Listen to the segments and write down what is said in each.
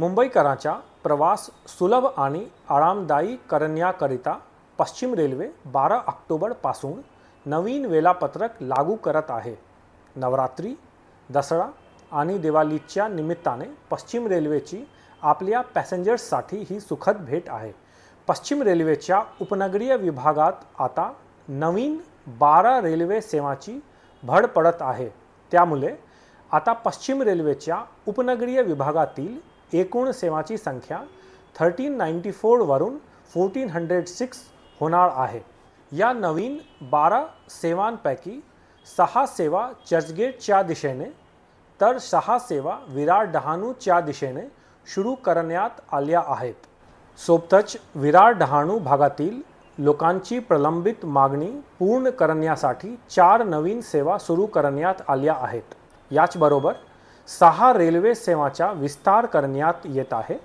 मुंबईकरांचा प्रवास सुलभ आणि आरामदायी करण्याकरिता पश्चिम रेल्वे बारा ऑक्टोबरपासून नवीन वेळापत्रक लागू करत आहे नवरात्री दसरा आणि दिवाळीच्या निमित्ताने पश्चिम रेल्वेची आपल्या पॅसेंजर्ससाठी ही सुखद भेट आहे पश्चिम रेल्वेच्या उपनगरीय विभागात आता नवीन बारा रेल्वे सेवाची भर पडत आहे त्यामुळे आता पश्चिम रेल्वेच्या उपनगरीय विभागातील एकूण सेवाची संख्या थर्टीन नाईंटी फोरवरून फोर्टीन हंड्रेड सिक्स होणार आहे या नवीन बारा सेवांपैकी सहा सेवा चर्चगेटच्या दिशेने तर सहा सेवा विरार डहाणूच्या दिशेने सुरू करण्यात आल्या आहेत सोबतच विरार डहाणू भागातील लोकांची प्रलंबित मागणी पूर्ण करण्यासाठी चार नवीन सेवा सुरू करण्यात आल्या आहेत याचबरोबर सहा रेल्वे सेवाचा विस्तार करण्यात येत आहे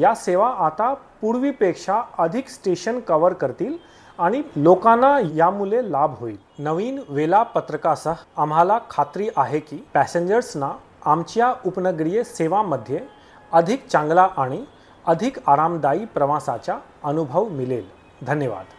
या सेवा आता पूर्वीपेक्षा अधिक स्टेशन कवर करतील आणि लोकांना यामुळे लाभ होईल नवीन वेळापत्रकासह आम्हाला खात्री आहे की पॅसेंजर्सना आमच्या उपनगरीय सेवामध्ये अधिक चांगला आणि अधिक आरामदायी प्रवासाचा अनुभव मिळेल धन्यवाद